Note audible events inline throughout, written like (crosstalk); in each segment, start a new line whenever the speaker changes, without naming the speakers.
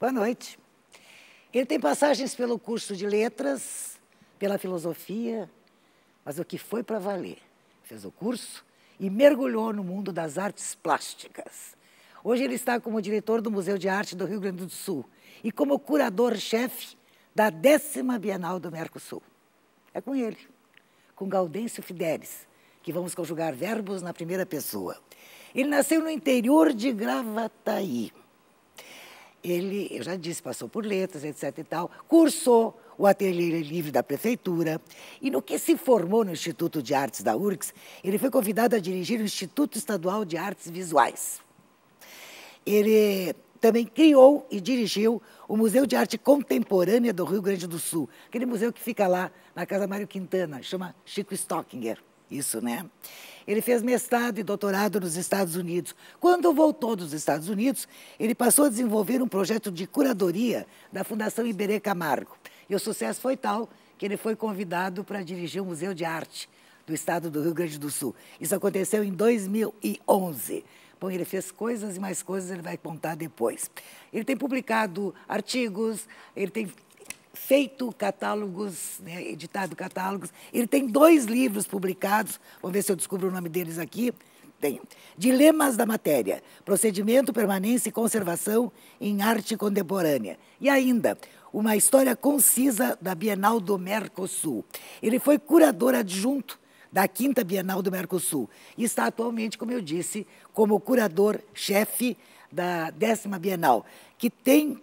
Boa noite. Ele tem passagens pelo curso de letras, pela filosofia, mas o que foi para valer? Fez o curso e mergulhou no mundo das artes plásticas. Hoje ele está como diretor do Museu de Arte do Rio Grande do Sul e como curador-chefe da décima Bienal do Mercosul. É com ele, com Gaudêncio Fidelis, que vamos conjugar verbos na primeira pessoa. Ele nasceu no interior de Gravataí ele, eu já disse, passou por letras, etc e tal, cursou o ateliê livre da prefeitura e no que se formou no Instituto de Artes da URGS, ele foi convidado a dirigir o Instituto Estadual de Artes Visuais. Ele também criou e dirigiu o Museu de Arte Contemporânea do Rio Grande do Sul, aquele museu que fica lá na Casa Mário Quintana, chama Chico Stockinger isso, né? Ele fez mestrado e doutorado nos Estados Unidos. Quando voltou dos Estados Unidos, ele passou a desenvolver um projeto de curadoria da Fundação Iberê Camargo. E o sucesso foi tal que ele foi convidado para dirigir o Museu de Arte do Estado do Rio Grande do Sul. Isso aconteceu em 2011. Bom, ele fez coisas e mais coisas, ele vai contar depois. Ele tem publicado artigos, ele tem feito catálogos, né, editado catálogos. Ele tem dois livros publicados, vamos ver se eu descubro o nome deles aqui. Tem. Dilemas da Matéria, Procedimento, Permanência e Conservação em Arte Contemporânea. E ainda, uma história concisa da Bienal do Mercosul. Ele foi curador adjunto da Quinta Bienal do Mercosul e está atualmente, como eu disse, como curador-chefe da décima Bienal, que tem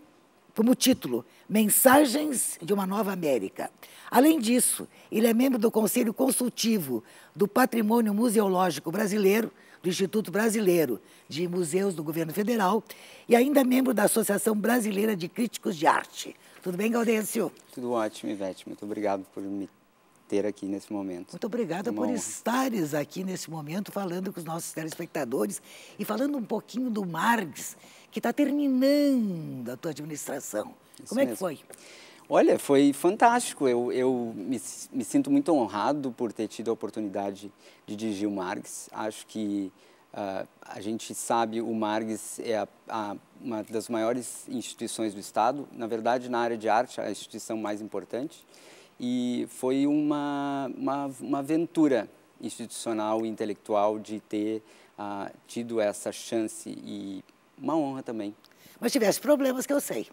como título Mensagens de uma Nova América. Além disso, ele é membro do Conselho Consultivo do Patrimônio Museológico Brasileiro, do Instituto Brasileiro de Museus do Governo Federal, e ainda membro da Associação Brasileira de Críticos
de Arte. Tudo bem, Gaudêncio? Tudo ótimo, Ivete. Muito obrigado por me ter aqui nesse momento. Muito obrigada é por honra. estares aqui nesse
momento falando com os nossos telespectadores e falando um pouquinho do Marx, que está terminando
a tua administração. Isso Como é mesmo. que foi? Olha, foi fantástico. Eu, eu me, me, sinto muito honrado por ter tido a oportunidade de dirigir o MARGS. Acho que uh, a gente sabe o MARGS é a, a, uma das maiores instituições do Estado. Na verdade, na área de arte, a instituição mais importante. E foi uma, uma, uma aventura institucional e intelectual de ter uh, tido essa chance e uma honra também. Mas tivesse problemas que eu sei.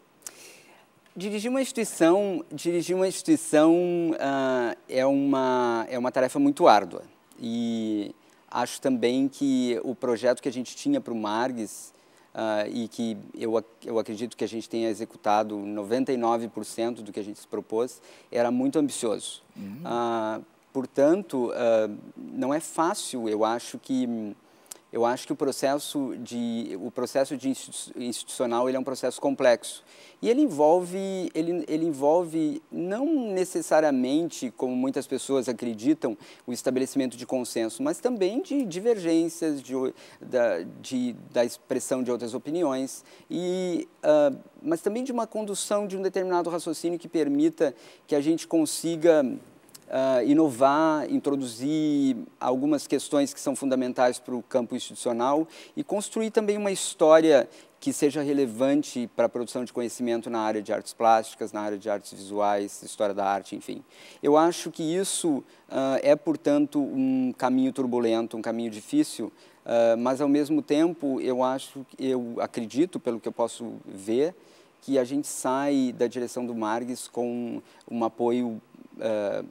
Dirigir uma instituição, dirigir uma instituição uh, é, uma, é uma tarefa muito árdua. E acho também que o projeto que a gente tinha para o Margues, uh, e que eu, eu acredito que a gente tenha executado 99% do que a gente se propôs, era muito ambicioso. Uhum. Uh, portanto, não é fácil, eu acho que eu acho que o processo de o processo de institucional ele é um processo complexo e ele envolve ele, ele envolve não necessariamente como muitas pessoas acreditam o estabelecimento de consenso, mas também de divergências de, da, de, da expressão de outras opiniões e uh, mas também de uma condução de um determinado raciocínio que permita que a gente consiga uh, inovar, introduzir algumas questões que são fundamentais para o campo institucional e construir também uma história que seja relevante para a produção de conhecimento na área de artes plásticas, na área de artes visuais, história da arte, enfim. Eu acho que isso uh, é, portanto, um caminho turbulento, um caminho difícil, uh, mas ao mesmo tempo eu acho, eu acredito, pelo que eu posso ver, que a gente sai da direção do Margues com um apoio uh,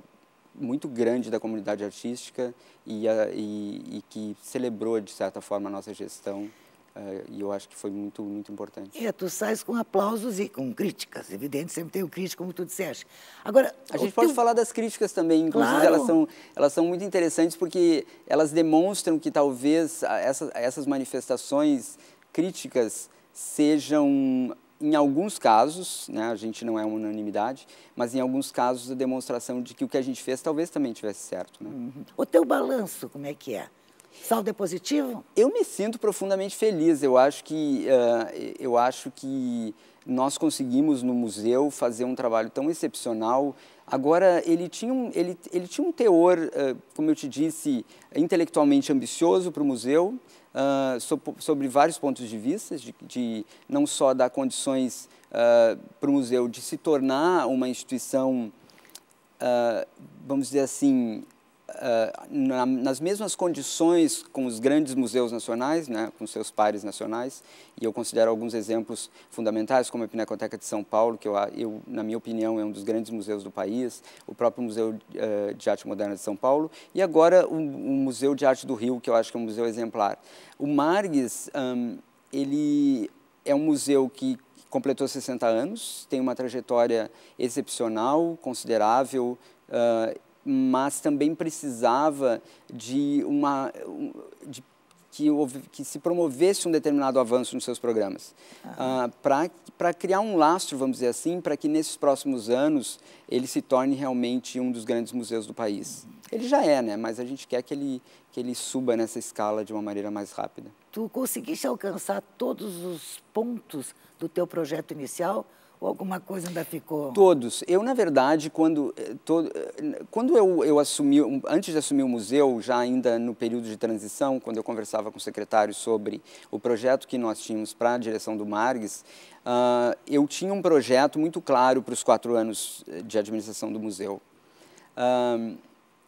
muito grande da comunidade artística e, a, e, e que celebrou, de certa forma, a nossa gestão. Uh, e eu acho que foi muito, muito importante.
É, tu sais com aplausos e com críticas, evidente, sempre tem o crítico, como tu disseste. Agora,
a gente pode teu... falar das críticas também, inclusive claro. elas, são, elas são muito interessantes porque elas demonstram que talvez essa, essas manifestações críticas sejam em alguns casos, né, a gente não é uma unanimidade, mas em alguns casos a demonstração de que o que a gente fez talvez também tivesse certo. Né? Uhum. O teu balanço, como é que é? Saldo é positivo? Eu me sinto profundamente feliz. Eu acho que, uh, eu acho que nós conseguimos no museu fazer um trabalho tão excepcional. Agora, ele tinha um, ele, ele tinha um teor, uh, como eu te disse, intelectualmente ambicioso para o museu, uh, sobre, sobre vários pontos de vista, de, de não só dar condições uh, para o museu de se tornar uma instituição, vamos dizer assim, ah, nas mesmas condições com os grandes museus nacionais, né, com seus pares nacionais, e eu considero alguns exemplos fundamentais, como a Pinacoteca de São Paulo, que eu, eu na minha opinião é um dos grandes museus do país, o próprio Museu eh, de Arte Moderna de São Paulo, e agora o, o, Museu de Arte do Rio, que eu acho que é um museu exemplar. O Margues, um, ele é um museu que completou 60 anos, tem uma trajetória excepcional, considerável, uh, mas também precisava de uma de que, que, se promovesse um determinado avanço nos seus programas, ah. uh, para criar um lastro, vamos dizer assim, para que nesses próximos anos ele se torne realmente um dos grandes museus do país. Uhum. Ele já é, né? mas a gente quer que ele, que ele suba nessa escala de uma maneira mais rápida.
Tu conseguiste alcançar todos os pontos do teu projeto inicial? Ou alguma coisa ainda ficou?
Todos. Eu, na verdade, quando, eh, todo, eh, quando eu, eu assumi, antes de assumir o museu, já ainda no período de transição, quando eu conversava com o secretário sobre o projeto que nós tínhamos para a direção do Margues, uh, eu tinha um projeto muito claro para os quatro anos eh, de administração do museu. Uh,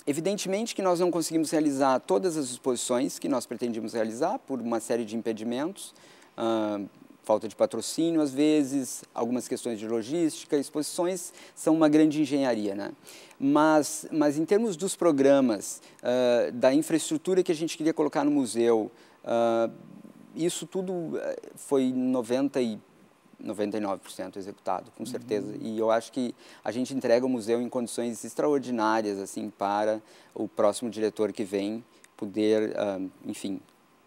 Evidentemente que nós não conseguimos realizar todas as exposições que nós pretendíamos realizar por uma série de impedimentos, ah, falta de patrocínio às vezes, algumas questões de logística, exposições são uma grande engenharia, né? Mas, mas em termos dos programas, uh, da infraestrutura que a gente queria colocar no museu, uh, isso tudo eh, foi 90 e 99% executado, com certeza. Uhum. E eu acho que a gente entrega o museu em condições extraordinárias, assim, para o próximo diretor que vem poder, uh, enfim,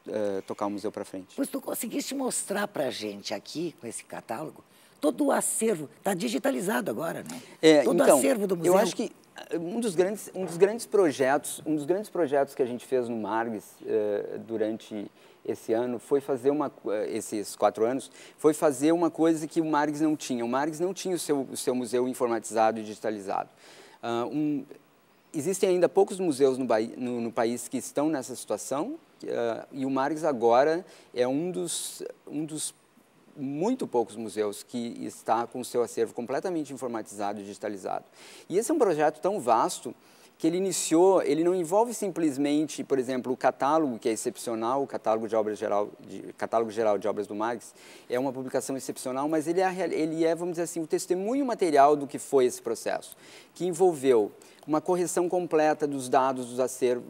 eh, tocar o museu para frente.
Pois tu conseguiste mostrar para a gente aqui,
com esse catálogo,
todo o acervo, está digitalizado agora, né? É, todo então, o acervo do museu. Eu acho que
eh, um dos grandes, um dos grandes projetos, um dos grandes projetos que a gente fez no Margues uh, durante esse ano foi fazer uma esses quatro anos foi fazer uma coisa que o MARGS não tinha. O MARGS não tinha o seu, o seu museu informatizado e digitalizado. Uh, um, existem ainda poucos museus no, no, no, país que estão nessa situação uh, e o Marx agora é um dos, um dos muito poucos museus que está com o seu acervo completamente informatizado e digitalizado. E esse é um projeto tão vasto que ele iniciou, ele não envolve simplesmente, por exemplo, o catálogo, que é excepcional, o catálogo, de obras geral, de, catálogo geral de obras do Marx, é uma publicação excepcional, mas ele é, ele é, vamos dizer assim, o testemunho material do que foi esse processo, que envolveu uma correção completa dos dados do acervo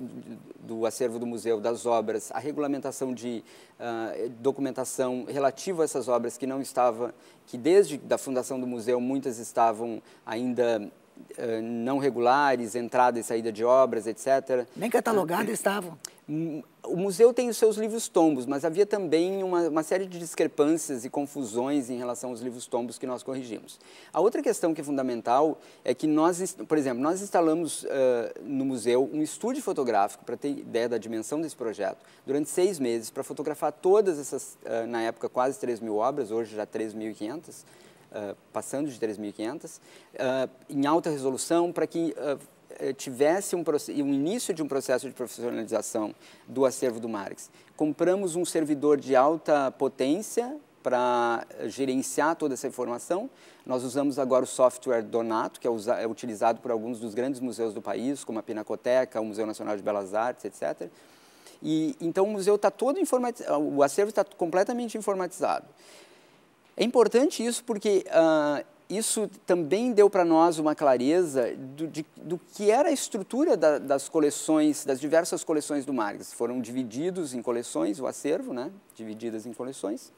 do, acervo do museu, das obras, a regulamentação de uh, documentação relativa a essas obras que não estava, que desde da fundação do museu muitas estavam ainda eh, não regulares, entrada e saída de obras, etc. Bem catalogado estavam. Hum, hum, o museu tem os seus livros tombos, mas havia também uma, uma, série de discrepâncias e confusões em relação aos livros tombos que nós corrigimos. A outra questão que é fundamental é que nós, por exemplo, nós instalamos uh, no museu um estúdio fotográfico, para ter ideia da dimensão desse projeto, durante seis meses, para fotografar todas essas, uh, na época, quase 3 mil obras, hoje já 3.500, ah, passando de 3.500, uh, ah, em alta resolução, para que ah, eh, tivesse um, um, início de um processo de profissionalização do acervo do Marx. Compramos um servidor de alta potência para gerenciar toda essa informação. Nós usamos agora o software Donato, que é, é utilizado por alguns dos grandes museus do país, como a Pinacoteca, o Museu Nacional de Belas Artes, etc. E, então o museu está todo informatizado, o acervo está completamente informatizado. É importante isso porque uh, isso também deu para nós uma clareza do, de, do, que era a estrutura da, das coleções, das diversas coleções do Marx. Foram divididos em coleções, o acervo, né? divididas em coleções.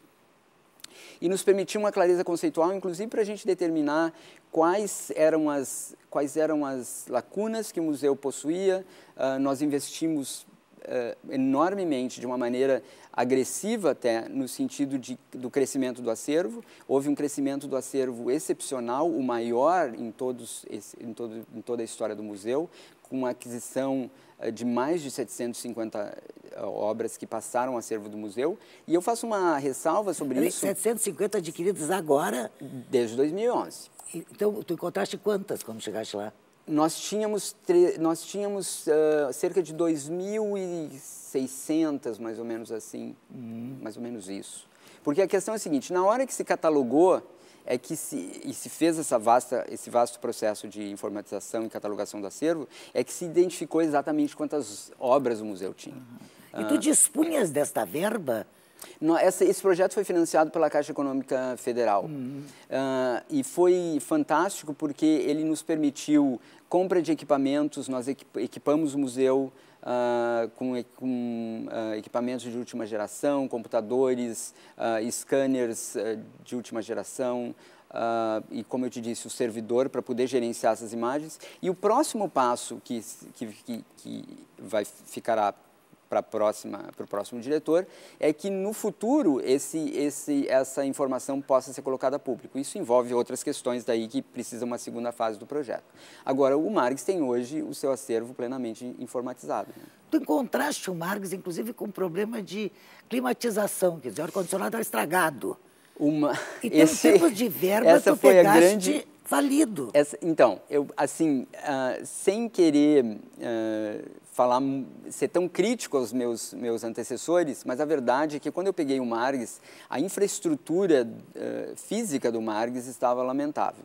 E nos permitiu uma clareza conceitual, inclusive para a gente determinar quais eram as, quais eram as lacunas que o museu possuía. Uh, nós investimos uh, enormemente, de uma maneira agressiva até, no sentido de, do crescimento do acervo. Houve um crescimento do acervo excepcional, o maior em, todos, em, todo, em toda a história do museu, com a aquisição eh, de mais de 750 eh, obras que passaram ao acervo do museu. E eu faço uma ressalva sobre isso.
750
adquiridas agora? Desde 2011. Então, tu encontraste quantas quando chegaste lá? Nós tínhamos, nós tínhamos uh, cerca de 2.600, mais ou menos assim, uhum. mais ou menos isso. Porque a questão é a seguinte, na hora que se catalogou, é que se, e se fez essa vasta, esse vasto processo de informatização e catalogação do acervo, é que se identificou exatamente quantas obras o museu tinha. Uhum. E tu ah. dispunhas desta verba esse projeto foi financiado pela Caixa Econômica Federal uhum. uh, e foi fantástico porque ele nos permitiu compra de equipamentos, nós equipamos o museu uh, com, com uh, equipamentos de última geração, computadores, scanners de última geração, Uh, e como eu te disse, o servidor para poder gerenciar essas imagens. E o próximo passo que, que, que vai ficará para o próximo diretor, é que no futuro esse, esse, essa informação possa ser colocada a público. Isso envolve outras questões daí que precisam uma segunda fase do projeto. Agora, o Marx tem hoje o seu acervo plenamente informatizado. Né? Tu encontraste o Marx, inclusive, com um problema de climatização, quer dizer, o ar-condicionado era tá estragado. Uma...
Então, (laughs) esse... em tipo termos de verba, tu pegaste... a grande
essa, então, eu, assim, uh, sem querer uh, falar, ser tão crítico aos meus, meus antecessores, mas a verdade é que quando eu peguei o Margues, a infraestrutura uh, física do Margues estava lamentável.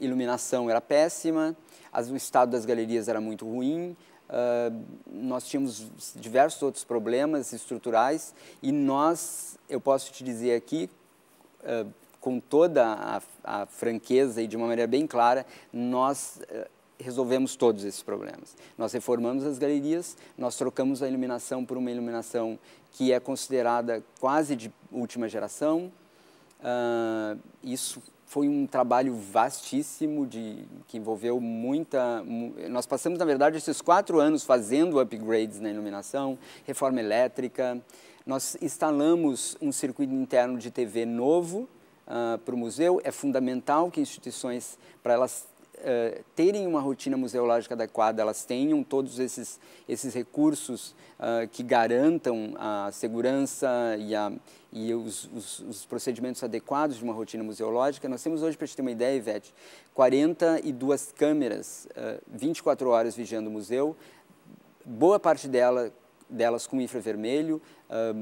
iluminação era péssima, as, o estado das galerias era muito ruim, Uh, nós tínhamos diversos outros problemas estruturais e nós, eu posso te dizer aqui, uh, com toda a, a franqueza e de uma maneira bem clara, nós eh, resolvemos todos esses problemas. Nós reformamos as galerias, nós trocamos a iluminação por uma iluminação que é considerada quase de última geração. Uh, isso foi um trabalho vastíssimo de que envolveu muita. Nós passamos, na verdade, esses quatro anos fazendo upgrades na iluminação, reforma elétrica. Nós instalamos um circuito interno de TV novo uh, ah, para o museu, é fundamental que instituições, para elas uh, terem uma rotina museológica adequada, elas tenham todos esses, esses recursos uh, que garantam a segurança e, a, e os, os, os, procedimentos adequados de uma rotina museológica. Nós temos hoje, para te ter uma ideia, Ivete, 42 câmeras, 24 ah, horas vigiando o museu, boa parte dela delas com infravermelho. Eh,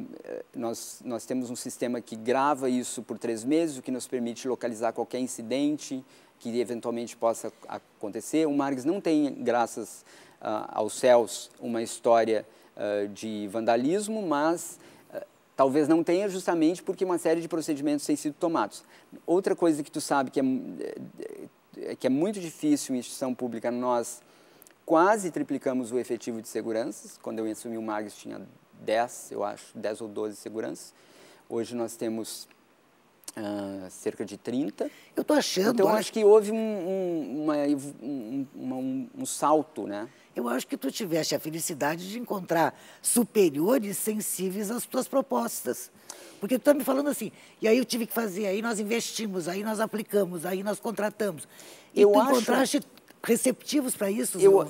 nós, nós temos um sistema que grava isso por três meses, o que nos permite localizar qualquer incidente que eventualmente possa acontecer. O Margs não tem, graças uh, aos céus, uma história uh, de vandalismo, mas ah, talvez não tenha justamente porque uma série de procedimentos têm sido tomados. Outra coisa que tu sabe que é, eh, eh, que é muito difícil em instituição pública nós quase triplicamos o efetivo de seguranças. Quando eu assumi o Magis tinha 10, eu acho, 10 ou 12 seguranças. Hoje nós temos uh, cerca de 30. Eu estou achando... Então, acho que houve um, um, uma, um,
uma, um salto, né? Eu acho que tu tiveste a felicidade de encontrar superiores sensíveis às tuas propostas. Porque tu está me falando assim, e aí eu tive que fazer, aí nós investimos, aí nós aplicamos, aí nós contratamos. E eu tu acho... encontraste
receptivos para isso? Eu,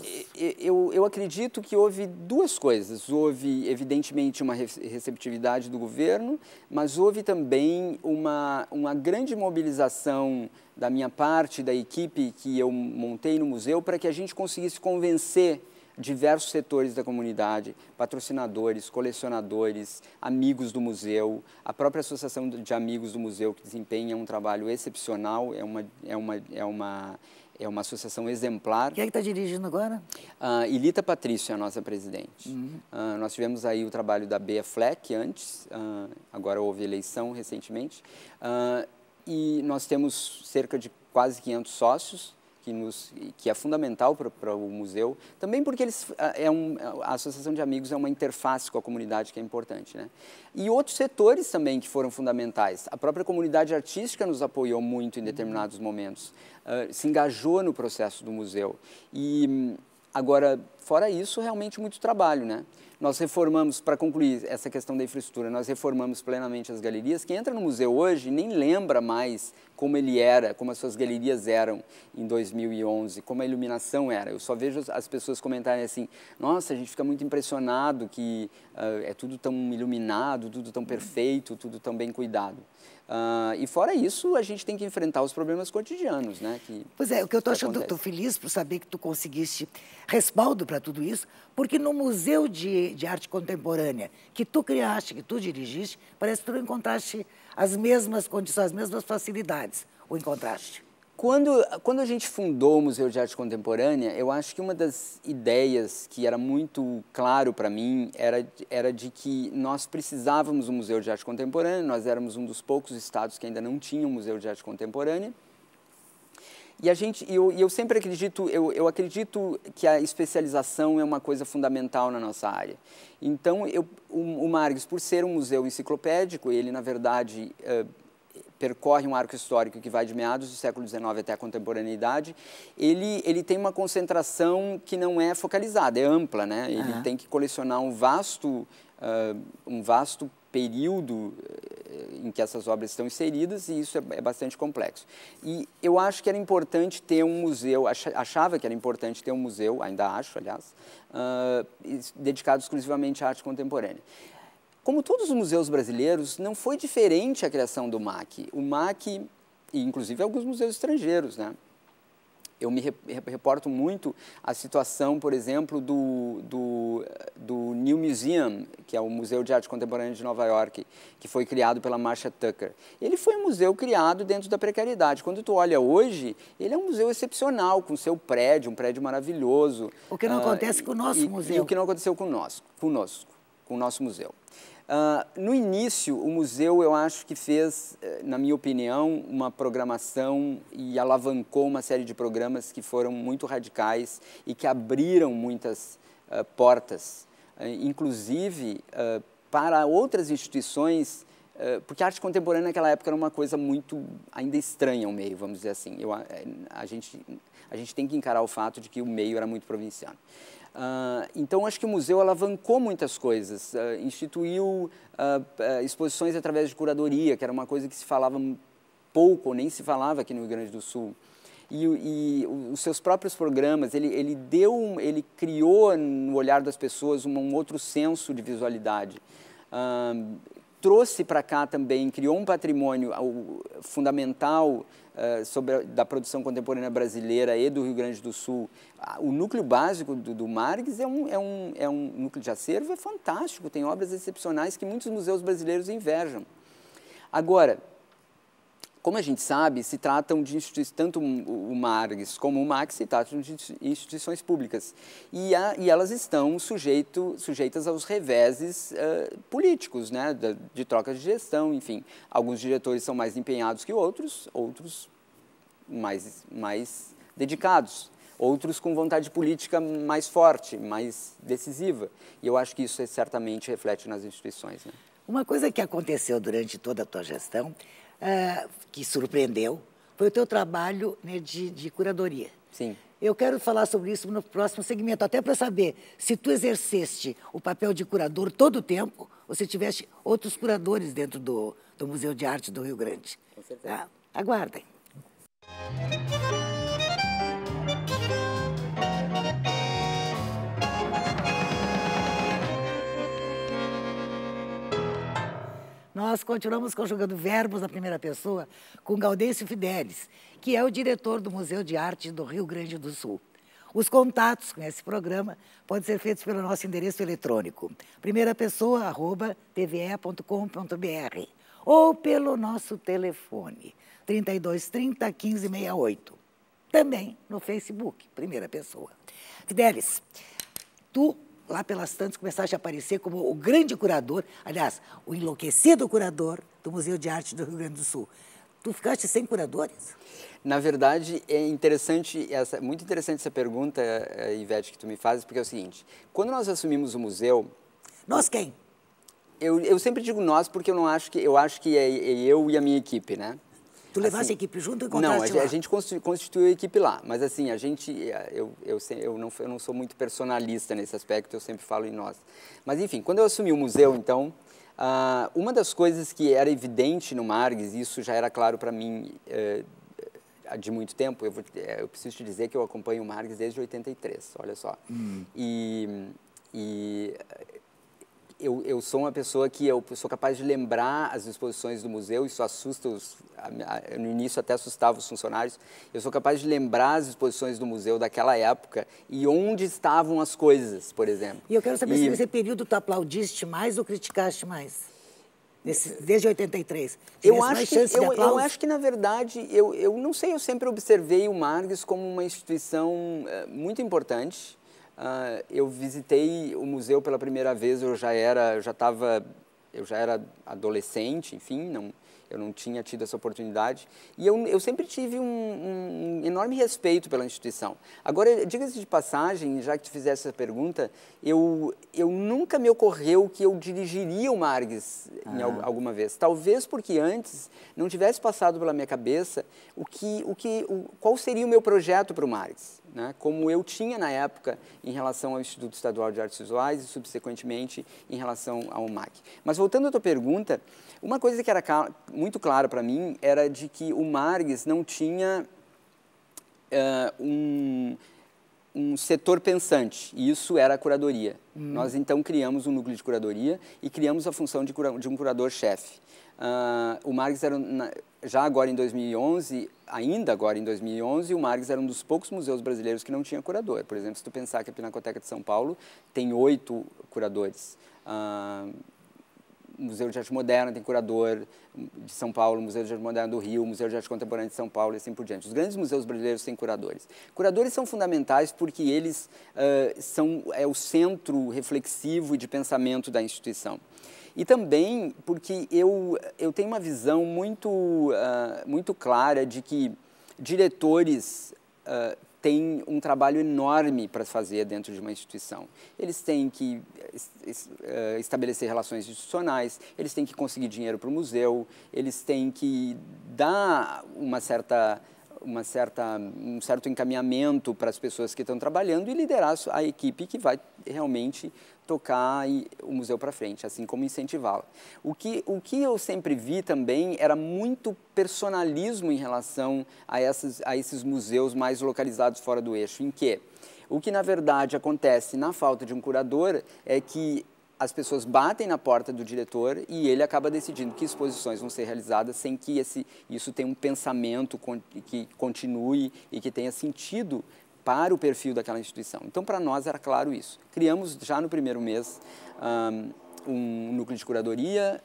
eu, eu, acredito que houve duas coisas. Houve, evidentemente, uma receptividade do governo, mas houve também uma, uma grande mobilização da minha parte, da equipe que eu montei no museu, para que a gente conseguisse convencer diversos setores da comunidade, patrocinadores, colecionadores, amigos do museu, a própria Associação de Amigos do Museu, que desempenha um trabalho excepcional, é uma, é uma, é uma, é uma associação exemplar. Quem é que está dirigindo agora? Uh, Ilita Patrício é a nossa presidente. Uhum. Uh, nós tivemos aí o trabalho da Bea Fleck antes, uh, agora houve eleição recentemente. Ah, e nós temos cerca de quase 500 sócios que, nos, que é fundamental para o museu, também porque eles, ah, é um, a Associação de Amigos é uma interface com a comunidade que é importante. Né? E outros setores também que foram fundamentais. A própria comunidade artística nos apoiou muito em determinados momentos, uh, se engajou no processo do museu. E, hum, Agora, fora isso, realmente muito trabalho, né? Nós reformamos, para concluir essa questão da infraestrutura, nós reformamos plenamente as galerias. Quem entra no museu hoje nem lembra mais como ele era, como as suas galerias eram em 2011, como a iluminação era. Eu só vejo as pessoas comentarem assim: nossa, a gente fica muito impressionado que uh, é tudo tão iluminado, tudo tão perfeito, tudo tão bem cuidado. Uh, e fora isso, a gente tem que enfrentar os problemas cotidianos, né? Que, pois
é, o que eu estou achando, estou feliz por saber que tu conseguiste respaldo para tudo isso, porque no Museu de, de Arte Contemporânea que tu criaste, que tu dirigiste, parece que tu não encontraste as mesmas condições, as mesmas facilidades, o encontraste.
Quando, quando a gente fundou o Museu de Arte Contemporânea, eu acho que uma das ideias que era muito claro para mim era, era de que nós precisávamos um Museu de Arte Contemporânea, nós éramos um dos poucos estados que ainda não tinha um Museu de Arte Contemporânea. E a gente, eu, eu sempre acredito, eu, eu acredito que a especialização é uma coisa fundamental na nossa área. Então, eu, o, o Margues, por ser um museu enciclopédico, ele, na verdade, uh, percorre um arco histórico que vai de meados do século XIX até a contemporaneidade, ele, ele tem uma concentração que não é focalizada, é ampla, né? Ele uhum. tem que colecionar um vasto, uh, um vasto período em que essas obras estão inseridas e isso é, é, bastante complexo. E eu acho que era importante ter um museu, achava que era importante ter um museu, ainda acho, aliás, uh, dedicado exclusivamente à arte contemporânea. Como todos os museus brasileiros, não foi diferente a criação do MAC. O MAC, e inclusive alguns museus estrangeiros, né? Eu me reporto muito à situação, por exemplo, do, do, do, New Museum, que é o Museu de Arte Contemporânea de Nova York, que foi criado pela Marcia Tucker. Ele foi um museu criado dentro da precariedade. Quando tu olha hoje, ele é um museu excepcional, com seu prédio, um prédio maravilhoso. O que não ah, acontece com o nosso e, museu. E o que não aconteceu conosco, conosco com o nosso museu. Uh, no início, o museu, eu acho que fez, eh, na minha opinião, uma programação e alavancou uma série de programas que foram muito radicais e que abriram muitas uh, portas, uh, inclusive para outras instituições, porque a arte contemporânea naquela época era uma coisa muito ainda estranha ao meio, vamos dizer assim. Eu, a, eh, a, gente, a gente tem que encarar o fato de que o meio era muito provinciano. Uh, então, acho que o museu alavancou muitas coisas, uh, instituiu uh, exposições através de curadoria, que era uma coisa que se falava pouco, nem se falava aqui no Rio Grande do Sul. E, e os seus próprios programas, ele, ele, deu, ele criou no olhar das pessoas um, um outro senso de visualidade trouxe para cá também, criou um patrimônio fundamental eh, sobre a, da produção contemporânea brasileira e do Rio Grande do Sul, ah, o núcleo básico do, do é um, é, um, é um núcleo de acervo, é fantástico, tem obras excepcionais que muitos museus brasileiros invejam. Agora, como a gente sabe, se tratam de instituições, tanto o MARGS como o MAX se tratam de instituições públicas. E, a, e elas estão sujeito, sujeitas aos reveses uh, políticos, né? de, de trocas de gestão, enfim. Alguns diretores são mais empenhados que outros, outros mais, mais dedicados outros com vontade política mais forte, mais decisiva. E eu acho que isso é certamente reflete nas instituições. Né?
Uma coisa que aconteceu durante toda a tua gestão uh, que surpreendeu, foi o teu trabalho né, de, de curadoria. Sim. Eu quero falar sobre isso no próximo segmento, até para saber se tu exerceste o papel de curador todo o tempo ou se tivesse outros curadores dentro do, do Museu de Arte do Rio Grande. Com certeza. Ah, aguardem. nós continuamos conjugando verbos na primeira pessoa com Gaudêncio Fidelis, que é o diretor do Museu de Arte do Rio Grande do Sul. Os contatos com esse programa podem ser feitos pelo nosso endereço eletrônico, primeira ou pelo nosso telefone, 3230 1568. Também no Facebook, primeira pessoa. Fidelis, tu lá pelas tantas, começaste a aparecer como o grande curador,
aliás, o enlouquecido curador do Museu de Arte do Rio Grande do Sul. Tu ficaste sem curadores? Na verdade, é interessante, essa, é muito interessante essa pergunta, eh, Ivete, que tu me fazes, porque é o seguinte: quando nós assumimos o museu. Nós quem? Eu, eu sempre digo nós porque eu não acho que eu acho que é, é eu e a minha equipe, né?
Tu levasse assim, a equipe junto e Não, a, lá? a
gente constituiu a equipe lá, mas assim, a gente, eh, eu, eu, eu, não, eu não sou muito personalista nesse aspecto, eu sempre falo em nós. Mas enfim, quando eu assumi o museu, então, uh, uma das coisas que era evidente no Margues, e isso já era claro para mim uh, de muito tempo, eu, vou, eh, eu preciso te dizer que eu acompanho o Margues desde 83, olha só. Hum. E, e eu, eu sou uma pessoa que eu sou capaz de lembrar as exposições do museu, isso assusta, os, no início até assustava os funcionários, eu sou capaz de lembrar as exposições do museu daquela época e onde estavam as coisas, por exemplo. E eu quero saber e... se nesse
período tu aplaudiste mais ou criticaste mais? desde 83. Eu acho, que, eu, eu acho
que, na verdade, eu, eu não sei, eu sempre observei o Margs como uma instituição eh, muito importante, Uh, eu visitei o museu pela primeira vez, eu já era, eu já estava, eu já era adolescente, enfim, não, eu não tinha tido essa oportunidade. E eu, eu sempre tive um, um enorme respeito pela instituição. Agora, diga-se de passagem, já que te fizesse essa pergunta, eu, eu nunca me ocorreu que eu dirigiria o Margues ah. al, alguma vez. Talvez porque antes não tivesse passado pela minha cabeça o que, o que, o, qual seria o meu projeto para o Margues né, como eu tinha na época em relação ao Instituto Estadual de Artes Visuais e, subsequentemente, em relação ao MAC. Mas voltando à tua pergunta, uma coisa que era muito clara para mim era de que o Margues não tinha uh, um um setor pensante, e isso era a curadoria. Hum. Nós então criamos um núcleo de curadoria e criamos a função de, cura de um curador-chefe. Uh, o Marx era, já agora em 2011, ainda agora em 2011, o Marx era um dos poucos museus brasileiros que não tinha curador. Por exemplo, se tu pensar que a Pinacoteca de São Paulo tem oito curadores. Uh, Museu de Arte Moderna tem curador de São Paulo, Museu de Arte Moderna do Rio, Museu de Arte Contemporânea de São Paulo e assim por diante. Os grandes museus brasileiros têm curadores. Curadores são fundamentais porque eles uh, são é o centro reflexivo e de pensamento da instituição. E também porque eu, eu tenho uma visão muito, uh, muito clara de que diretores uh, têm um trabalho enorme para fazer dentro de uma instituição. Eles têm que uh, estabelecer relações institucionais, eles têm que conseguir dinheiro para o museu, eles têm que dar uma certa uma certa, um certo encaminhamento para as pessoas que estão trabalhando e liderar a equipe que vai realmente tocar o museu para frente, assim como incentivá-la. O que, o que eu sempre vi também era muito personalismo em relação a, essas, a esses museus mais localizados fora do eixo, em que o que na verdade acontece na falta de um curador é que as pessoas batem na porta do diretor e ele acaba decidindo que exposições vão ser realizadas sem que esse, isso tenha um pensamento que continue e que tenha sentido para o perfil daquela instituição. Então, para nós era claro isso. Criamos já no primeiro mês um núcleo de curadoria,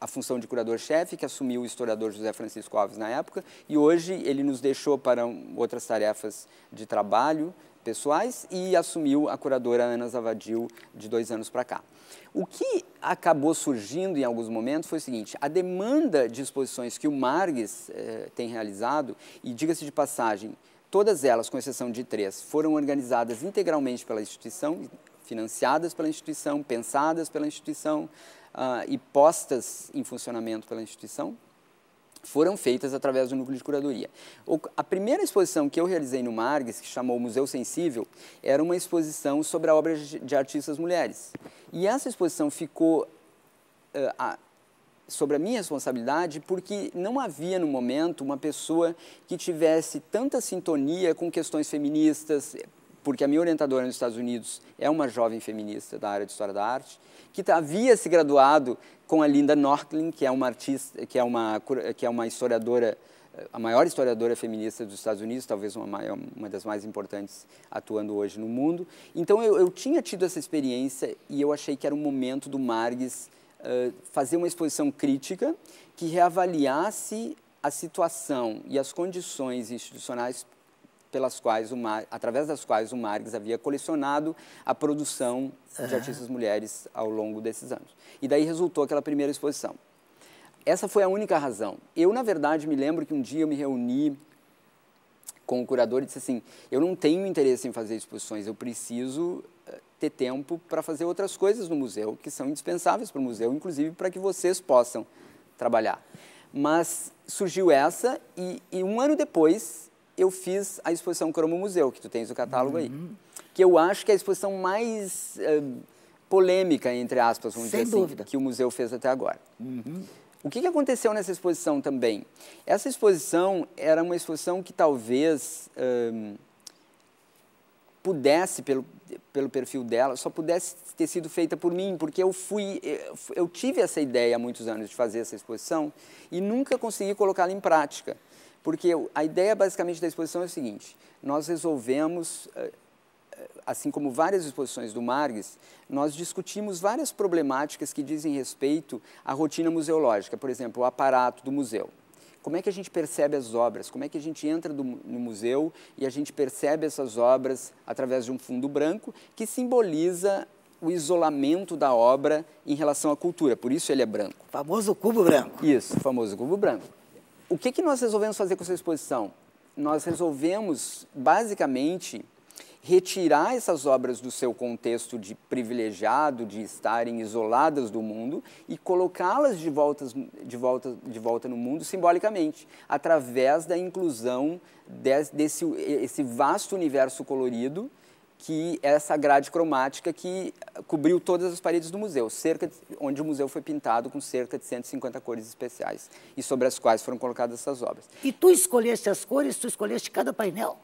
a função de curador-chefe, que assumiu o historiador José Francisco Alves na época, e hoje ele nos deixou para outras tarefas de trabalho, pessoais e assumiu a curadora Ana Zavadil de dois anos para cá. O que acabou surgindo em alguns momentos foi o seguinte, a demanda de exposições que o Margues eh, tem realizado, e diga-se de passagem, todas elas, com exceção de três, foram organizadas integralmente pela instituição, financiadas pela instituição, pensadas pela instituição uh, e postas em funcionamento pela instituição, foram feitas através do núcleo de curadoria. O, a primeira exposição que eu realizei no Margues, que chamou Museu Sensível, era uma exposição sobre a obra de artistas mulheres. E essa exposição ficou uh, a, sobre a minha responsabilidade porque não havia no momento uma pessoa que tivesse tanta sintonia com questões feministas, porque a minha orientadora nos Estados Unidos é uma jovem feminista da área de História da Arte, que tá, havia se graduado com a Linda Nortling, que é uma artista, que é uma, que é uma historiadora, eh, a maior historiadora feminista dos Estados Unidos, talvez uma, maior, uma das mais importantes atuando hoje no mundo. Então eu, eu, tinha tido essa experiência e eu achei que era o um momento do Margues uh, fazer uma exposição crítica que reavaliasse a situação e as condições institucionais pelas quais o Mar, através das quais o Marx havia colecionado a produção uhum. de artistas mulheres ao longo desses anos. E daí resultou aquela primeira exposição. Essa foi a única razão. Eu, na verdade, me lembro que um dia eu me reuni com o curador e disse assim: eu não tenho interesse em fazer exposições, eu preciso eh, ter tempo para fazer outras coisas no museu que são indispensáveis para o museu, inclusive para que vocês possam trabalhar. Mas surgiu essa e, e um ano depois eu fiz a exposição Cromo Museu, que tu tens o catálogo uhum. aí. Que eu acho que é a exposição mais uh, polêmica, entre aspas, vamos Sem dizer assim, dúvida. assim, que o museu fez até agora. Uhum. O que, que aconteceu nessa exposição também? Essa exposição era uma exposição que talvez hum, pudesse, pelo, pelo perfil dela, só pudesse ter sido feita por mim, porque eu fui, eh, eu tive essa ideia há muitos anos de fazer essa exposição e nunca consegui colocá-la em prática. Porque a ideia basicamente da exposição é o seguinte: nós resolvemos, eh, eh, assim como várias exposições do Margues, nós discutimos várias problemáticas que dizem respeito à rotina museológica, por exemplo, o aparato do museu. Como é que a gente percebe as obras? Como é que a gente entra do, no museu e a gente percebe essas obras através de um fundo branco que simboliza o isolamento da obra em relação à cultura? Por isso ele é branco. O famoso cubo branco. Isso, o famoso cubo branco o que, que nós resolvemos fazer com essa exposição? Nós resolvemos, basicamente, retirar essas obras do seu contexto de privilegiado, de estarem isoladas do mundo e colocá-las de, de, volta, de volta no mundo simbolicamente, através da inclusão desse esse vasto universo colorido que é essa grade cromática que eh, cobriu todas as paredes do museu, cerca de, onde o museu foi pintado com cerca de 150 cores especiais e sobre as quais foram colocadas essas obras. E tu escolheste as cores, tu escolheste cada painel?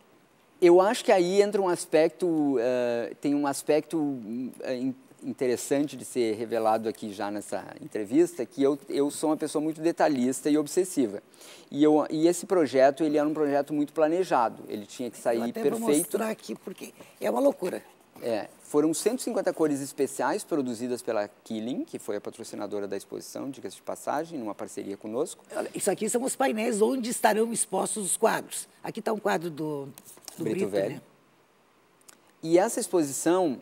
Eu acho que aí entra um aspecto, uh, tem um aspecto uh, interessante de ser revelado aqui já nessa entrevista, que eu, eu sou uma pessoa muito detalhista e obsessiva. E, eu, e esse projeto, ele era um projeto muito planejado, ele tinha que sair eu até perfeito. Vou mostrar aqui, porque é uma loucura. É, foram 150 cores especiais produzidas pela Killing, que foi a patrocinadora da exposição, diga-se de passagem, numa parceria conosco. Isso aqui são os painéis
onde estarão expostos os quadros. Aqui está um quadro do,
do Brito, Brito Velho. Né? E essa exposição,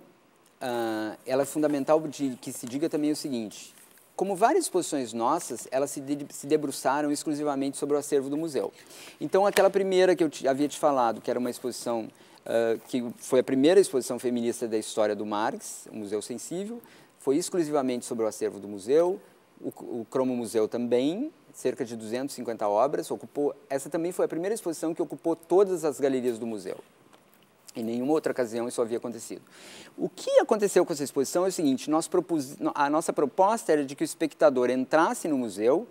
uh, ela é fundamental de que se diga também o seguinte, como várias exposições nossas, elas se, de, se debruçaram exclusivamente sobre o acervo do museu. Então, aquela primeira que eu te, havia te falado, que era uma exposição uh, que foi a primeira exposição feminista da história do Marx, o Museu Sensível, foi exclusivamente sobre o acervo do museu, o, o Cromo Museu também, cerca de 250 obras, ocupou, essa também foi a primeira exposição que ocupou todas as galerias do museu. Em nenhuma outra ocasião isso havia acontecido. O que aconteceu com essa exposição é o seguinte: nós propus, a nossa proposta era de que o espectador entrasse no museu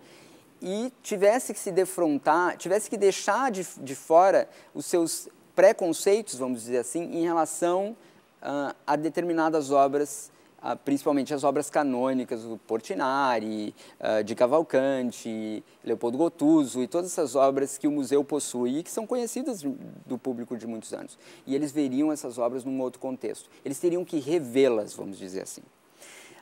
e tivesse que se defrontar, tivesse que deixar de, de fora os seus preconceitos, vamos dizer assim, em relação uh, a determinadas obras ah, principalmente as obras canônicas do Portinari, ah, de Cavalcanti, Leopoldo Gotuso e todas essas obras que o museu possui e que são conhecidas do público de muitos anos. E eles veriam essas obras num outro contexto. Eles teriam que revê-las, vamos dizer assim.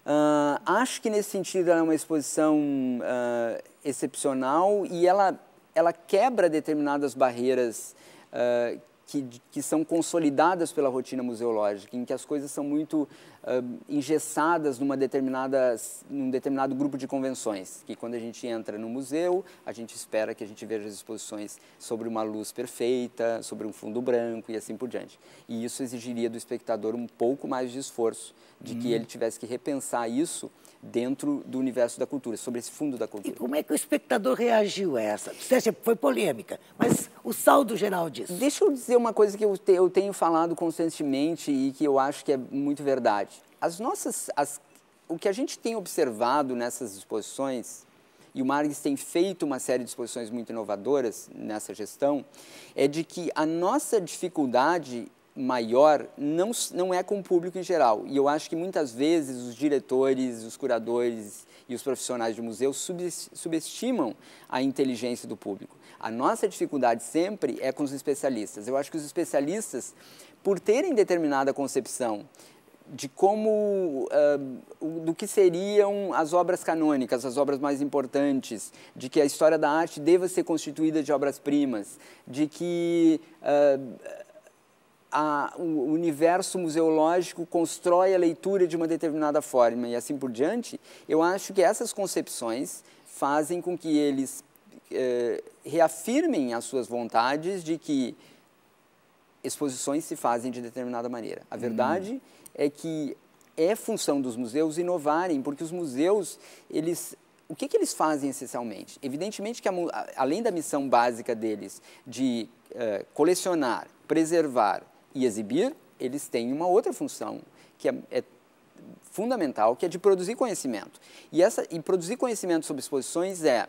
Uh, acho que nesse sentido ela é uma exposição uh, excepcional e ela, ela quebra determinadas barreiras uh, que, que, são consolidadas pela rotina museológica, em que as coisas são muito uh, engessadas numa determinada, num determinado grupo de convenções, que quando a gente entra no museu, a gente espera que a gente veja as exposições sobre uma luz perfeita, sobre um fundo branco e assim por diante. E isso exigiria do espectador um pouco mais de esforço, de hum. que ele tivesse que repensar isso dentro do universo da cultura, sobre esse fundo da cultura. E
como é que o espectador reagiu a essa? Você acha que foi
polêmica, mas o saldo geral disso? Deixa eu dizer uma coisa que eu, te, eu tenho falado constantemente e que eu acho que é muito verdade. As nossas, as, o que a gente tem observado nessas exposições, e o Margs tem feito uma série de exposições muito inovadoras nessa gestão, é de que a nossa dificuldade maior não, não é com o público em geral. E eu acho que muitas vezes os diretores, os curadores e os profissionais de museu subestimam a inteligência do público. A nossa dificuldade sempre é com os especialistas. Eu acho que os especialistas, por terem determinada concepção de como do que seriam as obras canônicas, as obras mais importantes, de que a história da arte deva ser constituída de obras primas, de que a, o universo museológico constrói a leitura de uma determinada forma e assim por diante. Eu acho que essas concepções fazem com que eles reafirmem as suas vontades de que exposições se fazem de determinada maneira. A verdade hum é que é função dos museus inovarem, porque os museus, eles o que, que, eles fazem essencialmente? Evidentemente que, a, além da missão básica deles de uh, colecionar, preservar e exibir, eles têm uma outra função que é, é fundamental, que é de produzir conhecimento. E, essa, e produzir conhecimento sobre exposições é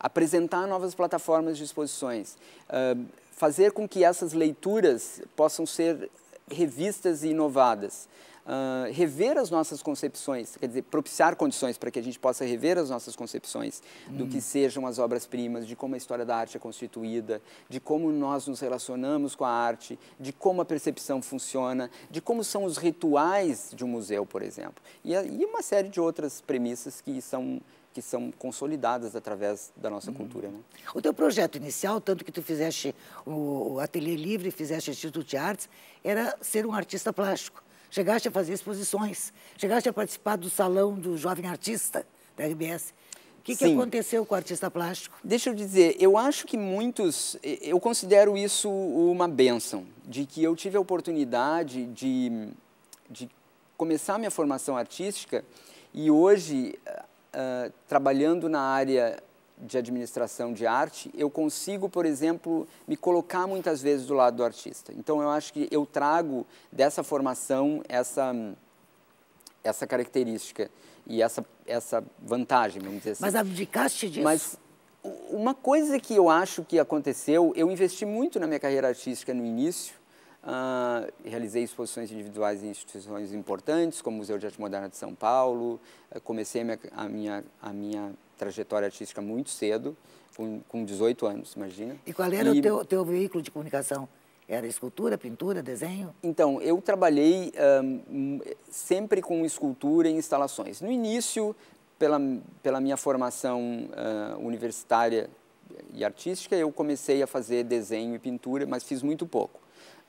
apresentar novas plataformas de exposições, uh, fazer com que essas leituras possam ser revistas e inovadas. Uh, rever as nossas concepções, quer dizer, propiciar condições para que a gente possa rever as nossas concepções hum. do que hum. sejam as obras-primas, de como a história da arte é constituída, de como nós nos relacionamos com a arte, de como a percepção funciona, de como são os rituais de um museu, por exemplo. E, e uma série de outras premissas que são que são consolidadas através da nossa hum. cultura. Né? O teu projeto
inicial, tanto que tu fizeste o Ateliê Livre, fizeste o Instituto de Artes, era ser um artista plástico. Chegaste a fazer exposições, chegaste a participar do Salão do Jovem
Artista da RBS. O que, que
aconteceu com o artista plástico?
Deixa eu dizer, eu acho que muitos, eu considero isso uma benção, de que eu tive a oportunidade de, de começar minha formação artística e hoje trabalhando na área de administração de arte, eu consigo, por exemplo, me colocar muitas vezes do lado do artista. Então, eu acho que eu trago dessa formação essa, essa característica e essa, essa vantagem, vamos dizer assim. Mas abdicaste disso? Mas uma coisa que eu acho que aconteceu, eu investi muito na minha carreira artística no início, Uh, realizei exposições individuais em instituições importantes, como o Museu de Arte Moderna de São Paulo. Uh, comecei a minha, a minha, a, minha, trajetória artística muito cedo, com, com 18 anos, imagina. E qual era e... o teu,
teu veículo de comunicação? Era escultura, pintura, desenho?
Então, eu trabalhei um, sempre com escultura e instalações. No início, pela, pela minha formação uh, universitária e artística, eu comecei a fazer desenho e pintura, mas fiz muito pouco.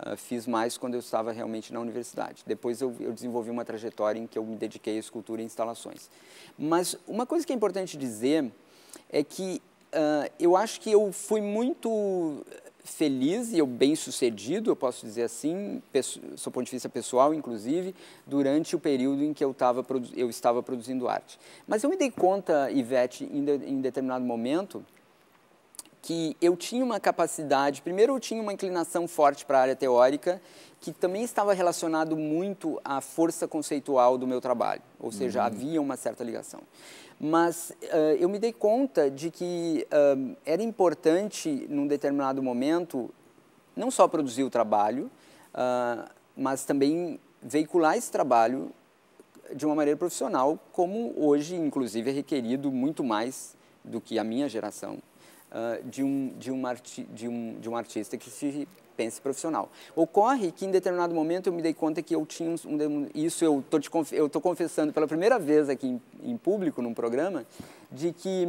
Ah, fiz mais quando eu estava realmente na universidade. Depois eu, eu, desenvolvi uma trajetória em que eu me dediquei à escultura e instalações. Mas uma coisa que é importante dizer é que uh, eu acho que eu fui muito feliz e eu bem sucedido, eu posso dizer assim, do ponto de vista pessoal, inclusive, durante o período em que eu, tava, eu estava produzindo arte. Mas eu me dei conta, Ivete, em, de, em determinado momento, que eu tinha uma capacidade, primeiro eu tinha uma inclinação forte para a área teórica, que também estava relacionado muito à força conceitual do meu trabalho, ou seja, uhum. havia uma certa ligação. Mas uh, eu me dei conta de que uh, era importante, num determinado momento, não só produzir o trabalho, uh, mas também veicular esse trabalho de uma maneira profissional, como hoje, inclusive, é requerido muito mais do que a minha geração uh, de, um, de, um arti de, um, de um artista que se pense profissional. Ocorre que em determinado momento eu me dei conta que eu tinha um, isso eu tô te eu tô confessando pela primeira vez aqui em, em público num programa de que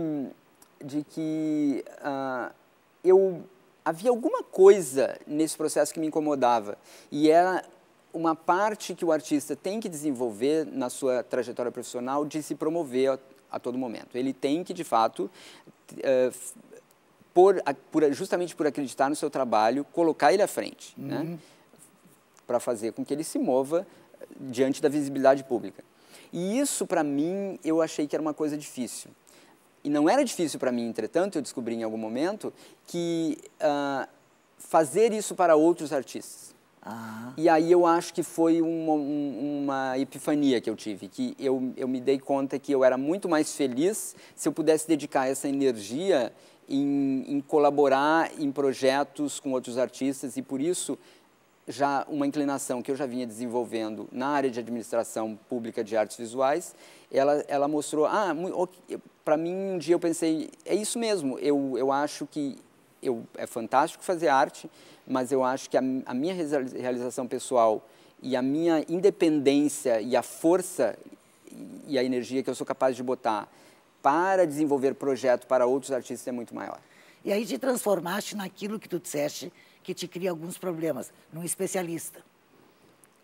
de que uh, eu havia alguma coisa nesse processo que me incomodava e era uma parte que o artista tem que desenvolver na sua trajetória profissional de se promover a, a todo momento. Ele tem que, de fato, uh, por, por, justamente por acreditar no seu trabalho, colocar ele à frente, uhum. né? para fazer com que ele se mova eh, diante da visibilidade pública. E isso, para mim, eu achei que era uma coisa difícil. E não era difícil para mim, entretanto, eu descobri em algum momento que uh, fazer isso para outros artistas. Ah. E aí eu acho que foi uma, uma epifania que eu tive, que eu, eu me dei conta que eu era muito mais feliz se eu pudesse dedicar essa energia em, em colaborar em projetos com outros artistas e por isso já uma inclinação que eu já vinha desenvolvendo na área de administração pública de artes visuais, ela, ela mostrou, ah, para mim um dia eu pensei, é isso mesmo, eu, eu acho que eu, é fantástico fazer arte, mas eu acho que a, a minha realização pessoal e a minha independência e a força e a energia que eu sou capaz de botar para desenvolver projeto para outros artistas é muito maior. E aí te transformaste
naquilo que tu disseste que te cria alguns problemas, num especialista.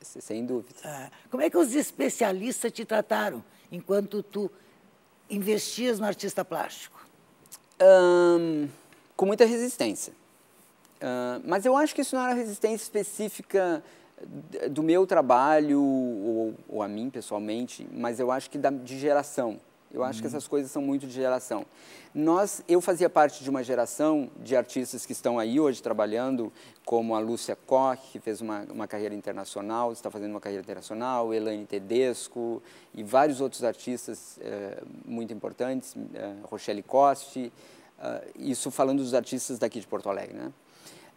Sem dúvida. Ah, como é que os especialistas te trataram enquanto tu
investias no artista plástico? Um, com muita resistência. Uh, mas eu acho que isso não era resistência específica do meu trabalho ou, ou a mim pessoalmente, mas eu acho que da, de geração. Eu acho que uhum. essas coisas são muito de geração. Nós, eu fazia parte de uma geração de artistas que estão aí hoje trabalhando, como a Lúcia Koch, que fez uma, uma carreira internacional, está fazendo uma carreira internacional, Elaine Tedesco e vários outros artistas eh, muito importantes, eh, Rochelle Coste, eh, isso falando dos artistas daqui de Porto Alegre, né?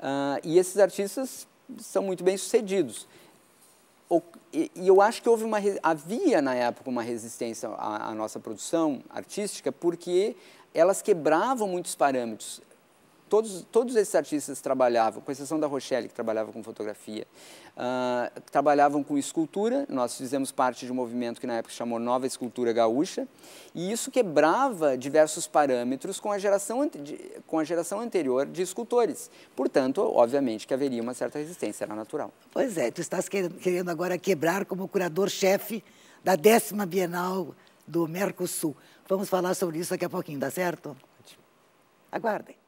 Ah, e esses artistas são muito bem sucedidos e, eu acho que houve uma, havia na época uma resistência à, à nossa produção artística, porque elas quebravam muitos parâmetros todos, todos esses artistas trabalhavam, com exceção da Rochelle, que trabalhava com fotografia, uh, trabalhavam com escultura. Nós fizemos parte de um movimento que na época chamou Nova Escultura Gaúcha, e isso quebrava diversos parâmetros com a geração, de, com a geração anterior de escultores. Portanto, obviamente que haveria uma certa resistência, era natural.
Pois é, tu estás querendo agora quebrar como curador-chefe da décima Bienal do Mercosul. Vamos falar sobre isso daqui a pouquinho, dá certo? Aguardem.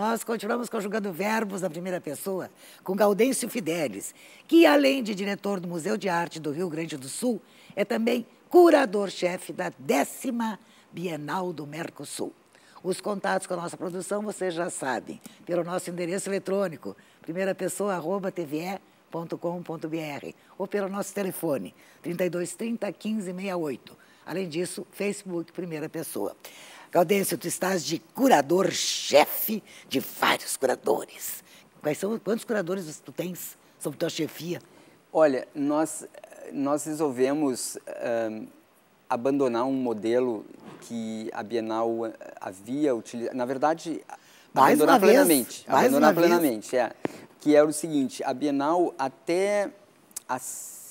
Nós continuamos conjugando verbos na primeira pessoa com Gaudêncio Fidelis, que, além de diretor do Museu de Arte do Rio Grande do Sul, é também curador-chefe da décima Bienal do Mercosul. Os contatos com a nossa produção vocês já sabem, pelo nosso endereço eletrônico, primeira pessoa, arroba, tve, .com.br ou pelo nosso telefone 3230 1568. Além disso, Facebook Primeira Pessoa. Gaudêncio, tu estás de curador-chefe
de vários curadores.
Quais são, quantos curadores tu tens sobre tua chefia?
Olha, nós, nós resolvemos abandonar um modelo que a Bienal eh, havia utilizado. Na verdade,
mais abandonar plenamente. Mais abandonar plenamente,
vez. é. Que era o seguinte, a Bienal até a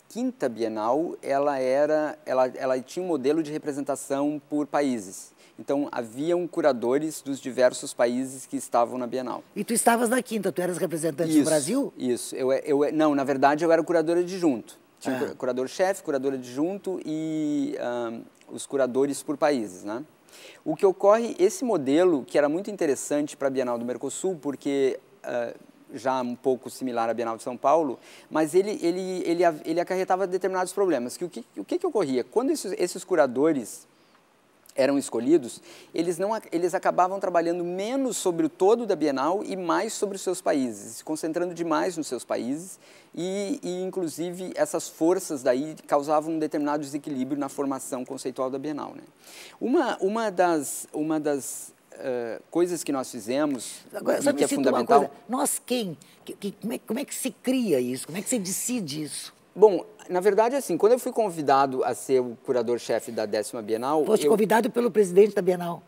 quinta Bienal, ela era, ela, ela tinha um modelo de representação por países. Então, haviam curadores dos diversos países que estavam na Bienal.
E tu estavas na quinta, tu eras representante isso, do Brasil?
Isso. Eu, eu, não, na verdade, eu era curador adjunto. Tinha ah. curador-chefe, curador adjunto e os curadores por países, né? O que ocorre, esse modelo, que era muito interessante para a Bienal do Mercosul, porque... Uh, já um pouco similar à Bienal de São Paulo, mas ele, ele, ele, ele acarretava determinados problemas. Que, o que, o que, que ocorria? Quando esses, esses curadores eram escolhidos, eles, não, eles acabavam trabalhando menos sobre o todo da Bienal e mais sobre os seus países, se concentrando demais nos seus países e, e inclusive, essas forças daí causavam um determinado desequilíbrio na formação conceitual da Bienal. Né? Uma, uma das, uma das uh, coisas que nós fizemos Agora, que é fundamental...
Nós quem? Que, que, como, é, como é que se cria isso? Como é que se
decide isso? Bom, na verdade, assim, quando eu fui convidado a ser o curador-chefe da décima Bienal... Foste eu... convidado
pelo presidente da Bienal.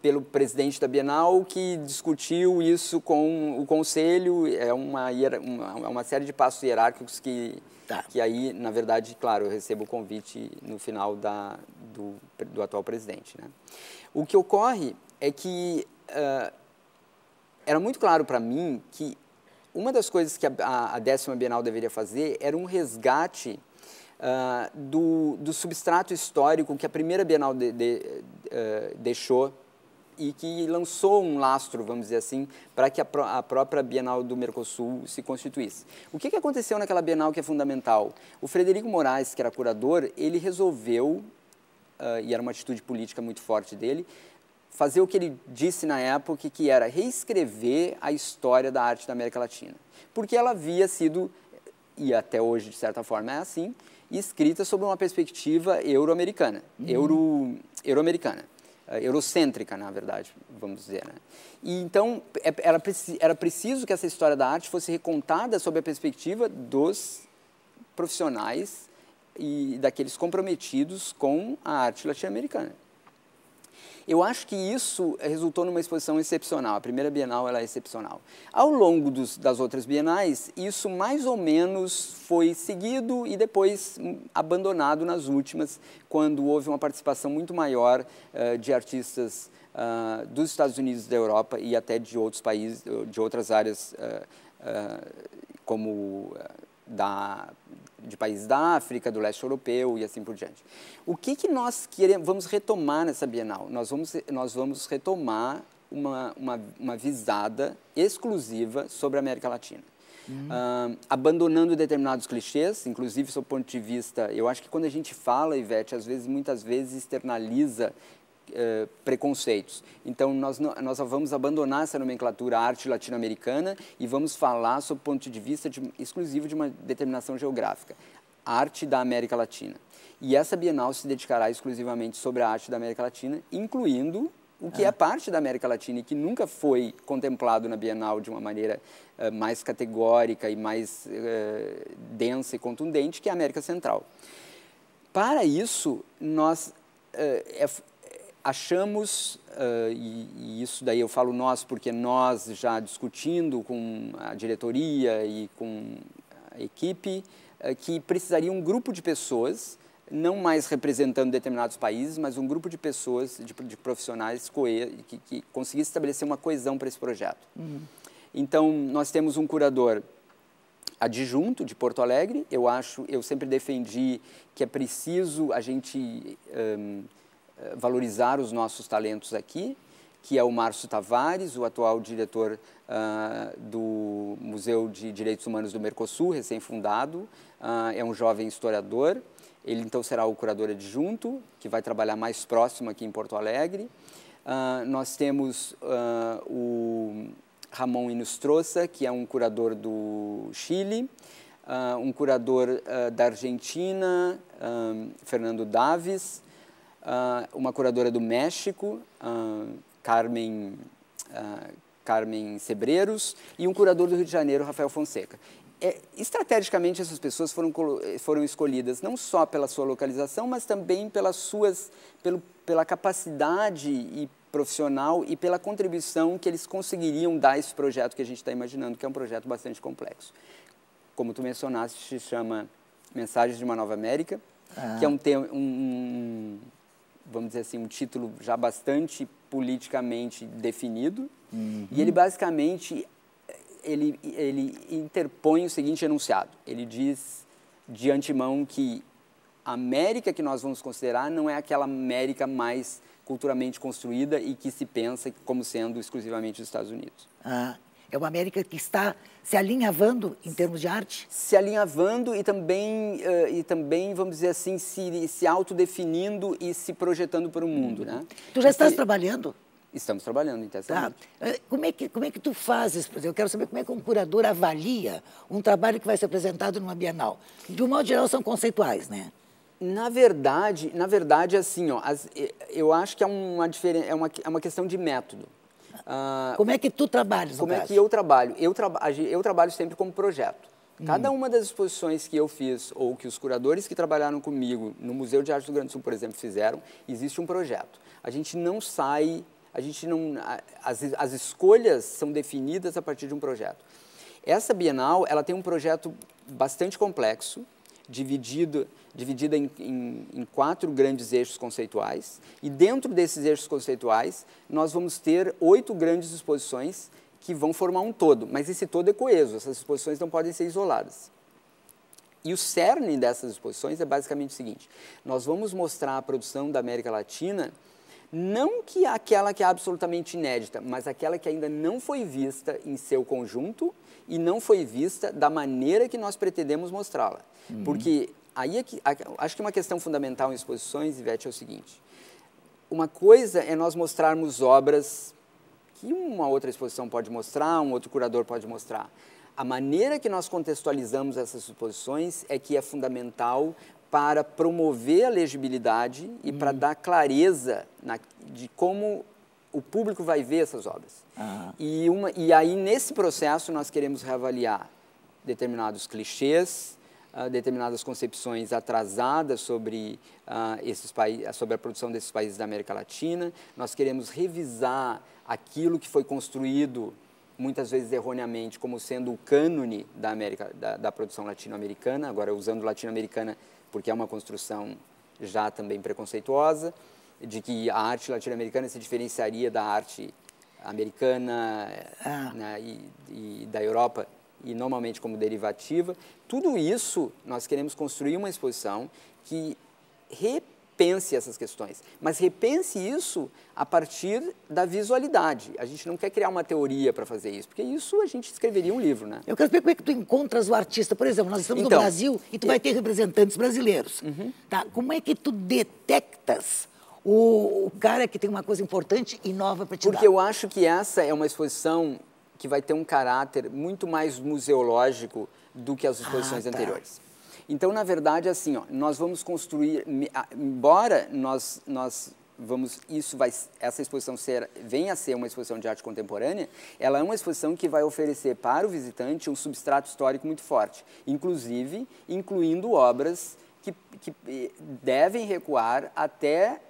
Pelo presidente da Bienal, que discutiu isso com o conselho, é uma, uma, é uma série de passos hierárquicos que, tá. que aí, na verdade, claro, eu recebo o convite no final da, do, do atual presidente. Né? O que ocorre é que uh, era muito claro para mim que uma das coisas que a, a décima Bienal deveria fazer era um resgate uh, do, do, substrato histórico que a primeira Bienal de, de, uh, deixou e que lançou um lastro, vamos dizer assim, para que a, pro, a, própria Bienal do Mercosul se constituísse. O que, que aconteceu naquela Bienal que é fundamental? O Frederico Moraes, que era curador, ele resolveu, uh, e era uma atitude política muito forte dele, fazer o que ele disse na época, que era reescrever a história da arte da América Latina. Porque ela havia sido, e até hoje de certa forma é assim, escrita sob uma perspectiva euro-americana, uhum. euro, euro-americana, é, eurocêntrica, na verdade, vamos dizer. Né? E, então, é, era, era preciso que essa história da arte fosse recontada sob a perspectiva dos profissionais e daqueles comprometidos com a arte latino-americana. Eu acho que isso resultou numa exposição excepcional. A primeira Bienal ela é excepcional. Ao longo dos, das outras Bienais, isso mais ou menos foi seguido e depois hum, abandonado nas últimas, quando houve uma participação muito maior uh, de artistas uh, dos Estados Unidos, da Europa e até de outros países, de outras áreas, uh, como da de países da África, do leste europeu e assim por diante. O que, que nós queremos, vamos retomar nessa Bienal? Nós vamos, nós vamos retomar uma, uma, uma visada exclusiva sobre a América Latina. Uhum. Uh, abandonando determinados clichês, inclusive sob o ponto de vista, eu acho que quando a gente fala, Ivete, às vezes, muitas vezes externaliza eh, preconceitos. Então, nós, nós vamos abandonar essa nomenclatura arte latino-americana e vamos falar sob o ponto de vista de, exclusivo de uma determinação geográfica, arte da América Latina. E essa Bienal se dedicará exclusivamente sobre a arte da América Latina, incluindo o que é, é. parte da América Latina e que nunca foi contemplado na Bienal de uma maneira uh, mais categórica e mais uh, densa e contundente, que é a América Central. Para isso, nós, uh, é, achamos, uh, e, e, isso daí eu falo nós porque nós já discutindo com a diretoria e com a equipe, uh, que precisaria um grupo de pessoas, não mais representando determinados países, mas um grupo de pessoas, de, de profissionais que, que conseguisse estabelecer uma coesão para esse projeto. Uhum. Então, nós temos um curador adjunto de Porto Alegre, eu acho, eu sempre defendi que é preciso a gente... Um, eh, eh, valorizar os nossos talentos aqui, que é o Márcio Tavares, o atual diretor uh, do Museu de Direitos Humanos do Mercosul, recém-fundado. Uh, é um jovem historiador. Ele então será o curador adjunto, que vai trabalhar mais próximo aqui em Porto Alegre. Uh, nós temos o Ramon Inostroza, que é um curador do Chile. um curador da Argentina, Fernando Daves, uh, uma curadora do México, uh, Carmen, uh, Carmen Sebreiros, e um curador do Rio de Janeiro, Rafael Fonseca. É, estrategicamente essas pessoas foram eh, foram escolhidas não só pela sua localização, mas também pelas suas pelo, pela capacidade e profissional e pela contribuição que eles conseguiriam dar a esse projeto que a gente está imaginando, que é um projeto bastante complexo. Como tu mencionaste, se chama Mensagens de uma Nova América, ah. que é um, um vamos dizer assim, um título já bastante politicamente definido. Uhum. E ele basicamente ele, ele interpõe o seguinte enunciado. Ele diz de antemão que a América que nós vamos considerar não é aquela América mais culturalmente construída e que se pensa como sendo exclusivamente os Estados Unidos. Ah, é uma América que está se alinhavando em termos de arte? Se alinhavando e também, eh, e também vamos dizer assim, se, se autodefinindo e se projetando para o mundo. Né? Tu já estás trabalhando? Estamos trabalhando intensamente. Tá. Eh, como, é que,
como é que tu fazes, por exemplo, eu quero saber como é que um curador avalia um trabalho que vai ser apresentado numa
Bienal. De um modo geral, são conceituais, né? Na verdade, na verdade, assim, ó, as, eh, eu acho que é uma, é, uma, é uma questão de método. Ah, como é que tu trabalhas? Como é que eu trabalho? Eu, traba eu trabalho sempre como projeto. Hum. Cada uma das exposições que eu fiz, ou que os curadores que trabalharam comigo no Museu de Arte do Grande Sul, por exemplo, fizeram, existe um projeto. A gente não sai, a gente não. As, as escolhas são definidas a partir de um projeto. Essa Bienal, ela tem um projeto bastante complexo, dividido dividida em, em, em, quatro grandes eixos conceituais, e dentro desses eixos conceituais nós vamos ter oito grandes exposições que vão formar um todo, mas esse todo é coeso, essas exposições não podem ser isoladas. E o cerne dessas exposições é basicamente o seguinte: nós vamos mostrar a produção da América Latina, não que aquela que é absolutamente inédita, mas aquela que ainda não foi vista em seu conjunto e não foi vista da maneira que nós pretendemos mostrá-la. Uhum. Porque Aí é que, acho que uma questão fundamental em exposições, Ivete, é o seguinte. Uma coisa é nós mostrarmos obras que uma outra exposição pode mostrar, um outro curador pode mostrar. A maneira que nós contextualizamos essas exposições é que é fundamental para promover a legibilidade e para uhum. dar clareza na, de como o público vai ver essas obras. E, uma, e aí, nesse processo, nós queremos reavaliar determinados clichês, ah, determinadas concepções atrasadas sobre, uh, esses sobre a produção desses países da América Latina. Nós queremos revisar aquilo que foi construído muitas vezes erroneamente como sendo o cânone da, América, da, da produção latino-americana, agora usando latino-americana porque é uma construção já também preconceituosa, de que a arte latino-americana se diferenciaria da arte americana ah. né, e, e da Europa e normalmente como derivativa. Tudo isso nós queremos construir uma exposição que repense essas questões, mas repense isso a partir da visualidade. A gente não quer criar uma teoria para fazer isso, porque isso a gente escreveria um livro, né?
Eu quero saber como é que tu encontras o artista. Por exemplo, nós estamos então, no Brasil e tu vai ter representantes brasileiros. Uhum. Tá? Como é que tu detectas o, o, cara que tem uma coisa importante e nova para te Porque dar. eu
acho que essa é uma exposição que vai ter um caráter muito mais museológico do que as exposições ah, tá. anteriores. Então, na verdade, é assim, ó, nós vamos construir, embora nós, nós vamos, isso vai, essa exposição ser, venha a ser uma exposição de arte contemporânea, ela é uma exposição que vai oferecer para o visitante um substrato histórico muito forte, inclusive incluindo obras que, que eh, devem recuar até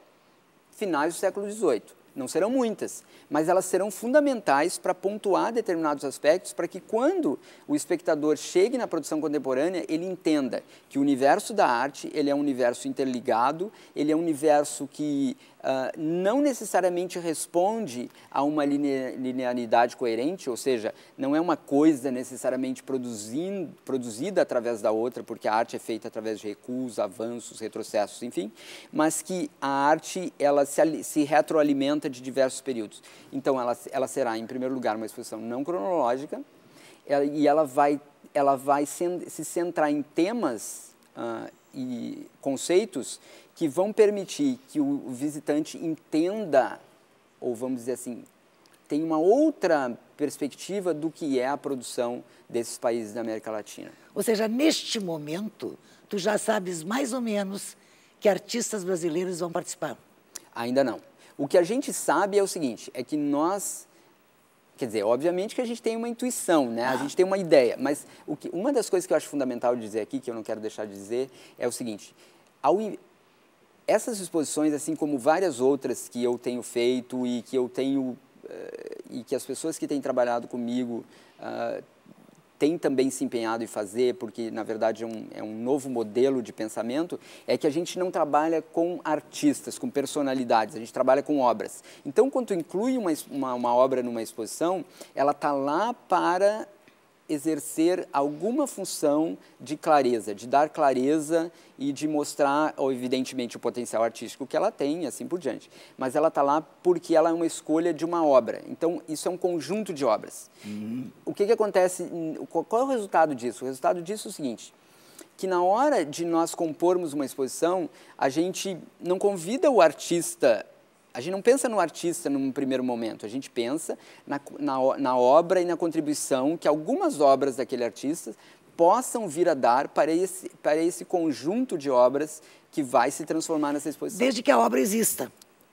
finais do século XVIII. Não serão muitas, mas elas serão fundamentais para pontuar determinados aspectos para que quando o espectador chegue na produção contemporânea, ele entenda que o universo da arte, ele é um universo interligado, ele é um universo que Uh, não necessariamente responde a uma linearidade coerente, ou seja, não é uma coisa necessariamente produzida através da outra, porque a arte é feita através de recuos, avanços, retrocessos, enfim, mas que a arte ela se, se retroalimenta de diversos períodos. Então, ela, ela será, em primeiro lugar, uma exposição não cronológica ela, e ela vai, ela vai se centrar em temas uh, e conceitos que vão permitir que o visitante entenda, ou vamos dizer assim, tenha uma outra perspectiva do que é a produção desses países da América Latina.
Ou seja, neste
momento, tu já sabes mais ou menos que artistas brasileiros vão participar? Ainda não. O que a gente sabe é o seguinte, é que nós Quer dizer, obviamente que a gente tem uma intuição, né? A ah. gente tem uma ideia, mas o que, uma das coisas que eu acho fundamental dizer aqui, que eu não quero deixar de dizer, é o seguinte: ao, essas exposições, assim como várias outras que eu tenho feito e que eu tenho eh, e que as pessoas que têm trabalhado comigo uh, têm também se empenhado em fazer, porque na verdade é um, é um novo modelo de pensamento, é que a gente não trabalha com artistas, com personalidades, a gente trabalha com obras. Então, quando inclui uma, uma, uma obra numa exposição, ela está lá para exercer alguma função de clareza, de dar clareza e de mostrar, evidentemente, o potencial artístico que ela tem, assim por diante. Mas ela está lá porque ela é uma escolha de uma obra. Então, isso é um conjunto de obras. Uhum. O que, que acontece? Qual é o resultado disso? O resultado disso é o seguinte que na hora de nós compormos uma exposição, a gente não convida o artista a gente não pensa no artista num primeiro momento, a gente pensa na, na, na obra e na contribuição que algumas obras daquele artista possam vir a dar para esse, para esse conjunto de obras que vai se transformar nessa exposição. Desde que a obra exista.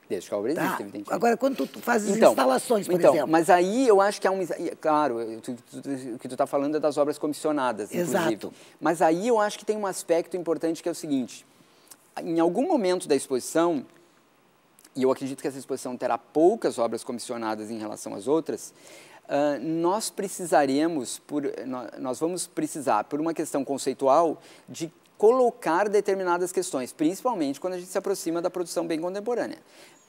Desde que a obra tá. existe, evidentemente. Agora, quando tu fazes então, instalações, por então, exemplo. Mas aí eu acho que há um. Claro, tu, tu, tu, o que tu está falando é das obras comissionadas, Exato. Mas aí eu acho que tem um aspecto importante que é o seguinte: em algum momento da exposição, e eu acredito que essa exposição terá poucas obras comissionadas em relação às outras, Uh, nós precisaremos, por, nós vamos precisar, por uma questão conceitual, de colocar determinadas questões, principalmente quando a gente se aproxima da produção bem contemporânea,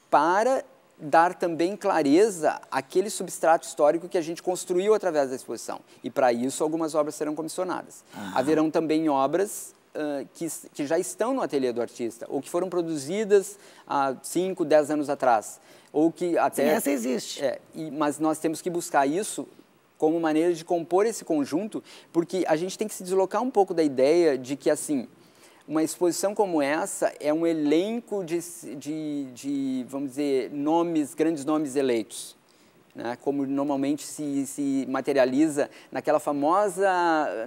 para dar também clareza àquele substrato histórico que a gente construiu através da exposição. E para isso, algumas obras serão comissionadas. Uhum. Haverão também obras ah, que, que, já estão no ateliê do artista, ou que foram produzidas há 5, 10 anos atrás. Ou que até. Sim, essa existe. É, e, mas nós temos que buscar isso como maneira de compor esse conjunto, porque a gente tem que se deslocar um pouco da ideia de que, assim, uma exposição como essa é um elenco de, de, de vamos dizer, nomes, grandes nomes eleitos né? como normalmente se, se materializa naquela famosa,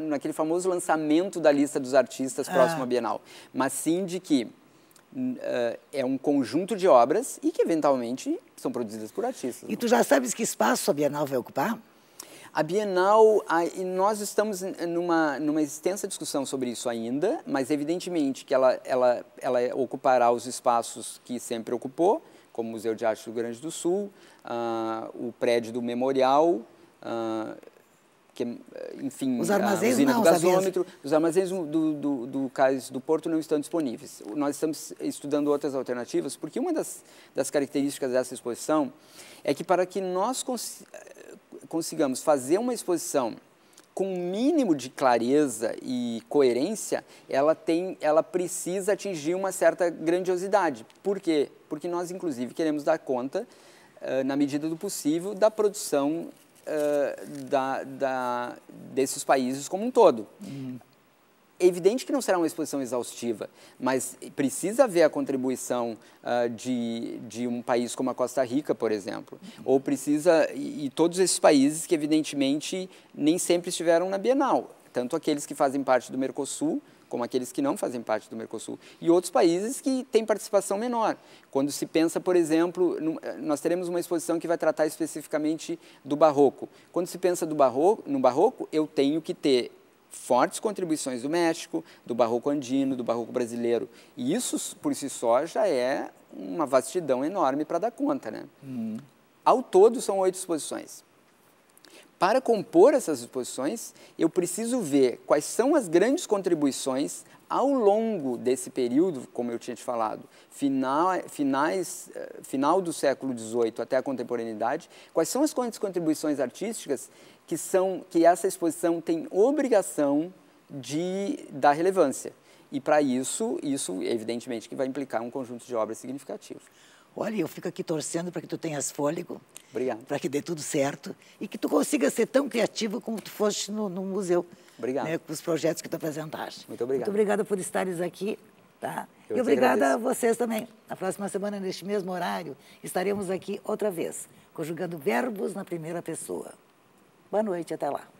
naquele famoso lançamento da lista dos artistas ah. próximo à Bienal, mas sim de que Uh, é um conjunto de obras e que eventualmente são produzidas por artistas. E né? tu já sabes que espaço a Bienal vai ocupar? A Bienal, a, nós estamos numa, numa extensa discussão sobre isso ainda, mas evidentemente que ela, ela, ela ocupará os espaços que sempre ocupou, como o Museu de Arte do Grande do Sul, ah, o prédio do Memorial, ah, que, eh, enfim, os armazéns a usina não, do gasômetro, os armazéns do, do, do Cais do Porto não estão disponíveis. Nós estamos estudando outras alternativas, porque uma das, das características dessa exposição é que para que nós cons eh, consigamos fazer uma exposição com o mínimo de clareza e coerência, ela tem, ela precisa atingir uma certa grandiosidade. Por quê? Porque nós, inclusive, queremos dar conta, uh, na medida do possível, da produção uh, da, da, desses países como um todo. Uhum é evidente que não será uma exposição exaustiva, mas precisa ver a contribuição uh, de, de um país como a Costa Rica, por exemplo, ou precisa, e, e todos esses países que evidentemente nem sempre estiveram na Bienal, tanto aqueles que fazem parte do Mercosul, como aqueles que não fazem parte do Mercosul, e outros países que têm participação menor. Quando se pensa, por exemplo, eh, nós teremos uma exposição que vai tratar especificamente do barroco. Quando se pensa do barroco, no barroco, eu tenho que ter fortes contribuições do México, do barroco andino, do barroco brasileiro. E isso, por si só, já é uma vastidão enorme para dar conta. Né? Hum. Ao todo, são oito exposições. Para compor essas exposições, eu preciso ver quais são as grandes contribuições ao longo desse período, como eu tinha te falado, final, finais, eh, final do século XVIII até a contemporaneidade, quais são as grandes contribuições artísticas que são que essa exposição tem obrigação de dar relevância. E para isso, isso evidentemente que vai implicar um conjunto de obras significativas. Olha, eu fico aqui torcendo para que tu tenhas fôlego. Obrigado. Para que dê tudo certo e que tu
consiga ser tão criativo como tu foste no, no museu. Obrigado. Né, com os projetos que tu apresentaste. Muito obrigado. Muito obrigada por estares aqui. Tá? e obrigada agradeço. a vocês também. Na próxima semana, neste mesmo horário, estaremos aqui outra vez, conjugando verbos na primeira pessoa. Boa noite, até lá.